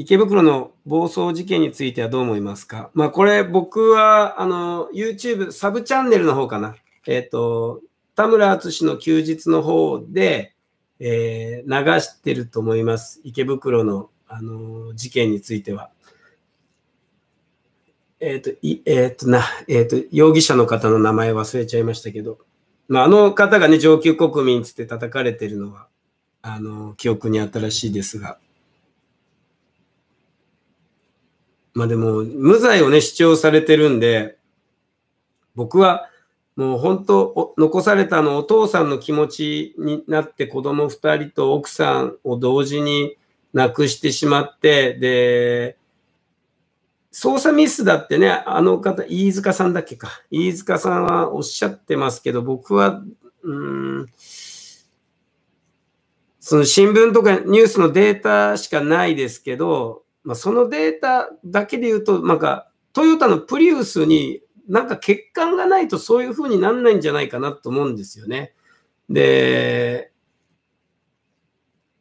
池袋の暴走事件についてはどう思いますかまあ、これ僕は、あの、YouTube、サブチャンネルの方かな。えっ、ー、と、田村淳の休日の方で、えー、流してると思います。池袋の、あのー、事件については。えっ、と、い、えっ、とな、えっ、と、容疑者の方の名前忘れちゃいましたけど、まあ、あの方がね、上級国民つって叩かれてるのは、あの記憶に新しいですが。まあでも、無罪をね、主張されてるんで、僕はもう本当、残されたのお父さんの気持ちになって子供2人と奥さんを同時に亡くしてしまって、で、捜査ミスだってね、あの方、飯塚さんだっけか。飯塚さんはおっしゃってますけど、僕は、うん、その新聞とかニュースのデータしかないですけど、まあ、そのデータだけで言うと、なんか、トヨタのプリウスになんか欠陥がないとそういうふうになんないんじゃないかなと思うんですよね。で、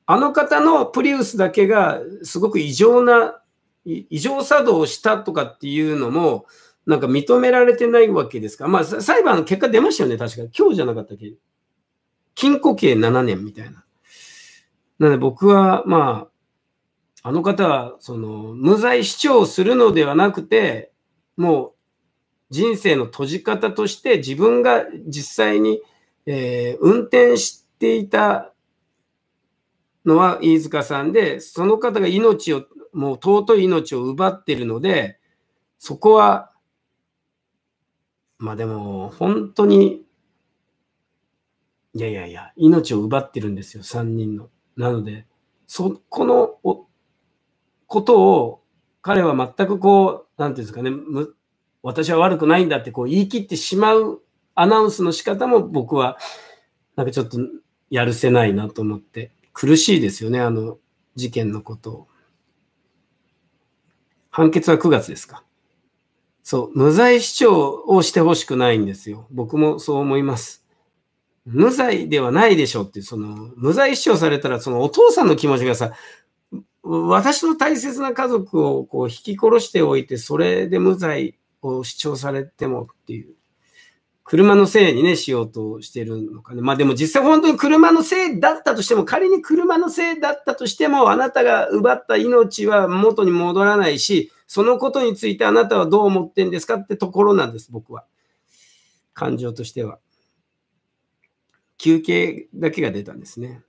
あの方のプリウスだけがすごく異常な、異常作動をしたとかっていうのも、なんか認められてないわけですから、まあ、裁判の結果出ましたよね、確か。今日じゃなかったっけ禁錮刑7年みたいな。なので僕は、まあ、あの方は、その、無罪主張をするのではなくて、もう、人生の閉じ方として、自分が実際に、えー、運転していたのは飯塚さんで、その方が命を、もう尊い命を奪ってるので、そこは、まあでも、本当に、いやいやいや、命を奪ってるんですよ、3人の。なので、そこのおことを彼は全くこう、なんていうんですかね、私は悪くないんだってこう言い切ってしまうアナウンスの仕方も僕はなんかちょっとやるせないなと思って苦しいですよね、あの事件のことを。判決は9月ですか。そう、無罪主張をしてほしくないんですよ。僕もそう思います。無罪ではないでしょって、その、無罪主張されたら、そのお父さんの気持ちがさ、私の大切な家族をこう引き殺しておいて、それで無罪を主張されてもっていう。車のせいにね、しようとしてるのかね。まあでも実際本当に車のせいだったとしても、仮に車のせいだったとしても、あなたが奪った命は元に戻らないし、そのことについてあなたはどう思ってんですかってところなんです、僕は。感情としては。休憩だけが出たんですね。